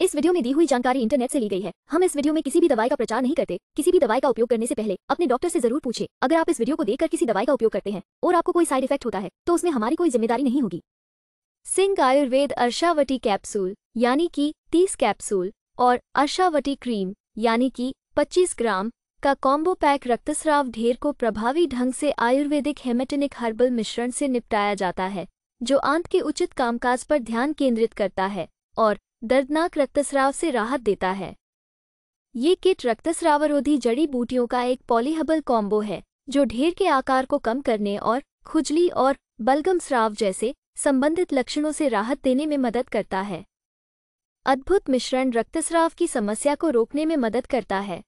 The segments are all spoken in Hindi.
इस वीडियो में दी हुई जानकारी इंटरनेट से ली गई है हम इस वीडियो में किसी भी दवाई का प्रचार नहीं करते किसी भी दवाई का उपयोग करने से पहले अपने डॉक्टर से जरूर पूछे अगर आप इस वीडियो को देखकर किसी दवाई का उपयोग करते हैं और आपको कोई साइड इफेक्ट होता है तो उसमें हमारी कोई जिम्मेदारी नहीं होगी सिंह आयुर्वेद अर्शावटी कैप्सूल यानी की तीस कैप्सूल और अर्शावटी क्रीम यानी की पच्चीस ग्राम का कॉम्बो पैक रक्तस्राव ढेर को प्रभावी ढंग से आयुर्वेदिक हेमेटेनिक हर्बल मिश्रण से निपटाया जाता है जो आंत के उचित कामकाज पर ध्यान केंद्रित करता है और दर्दनाक रक्तस्राव से राहत देता है ये किट रक्तस्रावरोधी जड़ी बूटियों का एक पॉलीहबल कॉम्बो है जो ढेर के आकार को कम करने और खुजली और बलगम स्राव जैसे संबंधित लक्षणों से राहत देने में मदद करता है अद्भुत मिश्रण रक्तस्राव की समस्या को रोकने में मदद करता है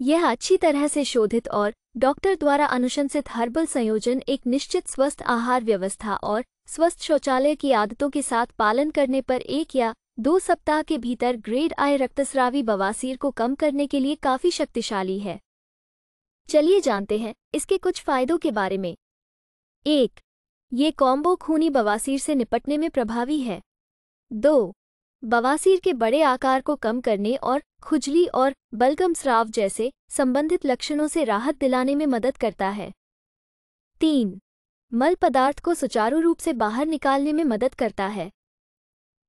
यह अच्छी तरह से शोधित और डॉक्टर द्वारा अनुशंसित हर्बल संयोजन एक निश्चित स्वस्थ आहार व्यवस्था और स्वस्थ शौचालय की आदतों के साथ पालन करने पर एक या दो सप्ताह के भीतर ग्रेड आय रक्तस्रावी बवासीर को कम करने के लिए काफ़ी शक्तिशाली है चलिए जानते हैं इसके कुछ फायदों के बारे में एक ये कॉम्बो खूनी बवासीर से निपटने में प्रभावी है दो बवासीर के बड़े आकार को कम करने और खुजली और बलगम स्राव जैसे संबंधित लक्षणों से राहत दिलाने में मदद करता है तीन मल पदार्थ को सुचारू रूप से बाहर निकालने में मदद करता है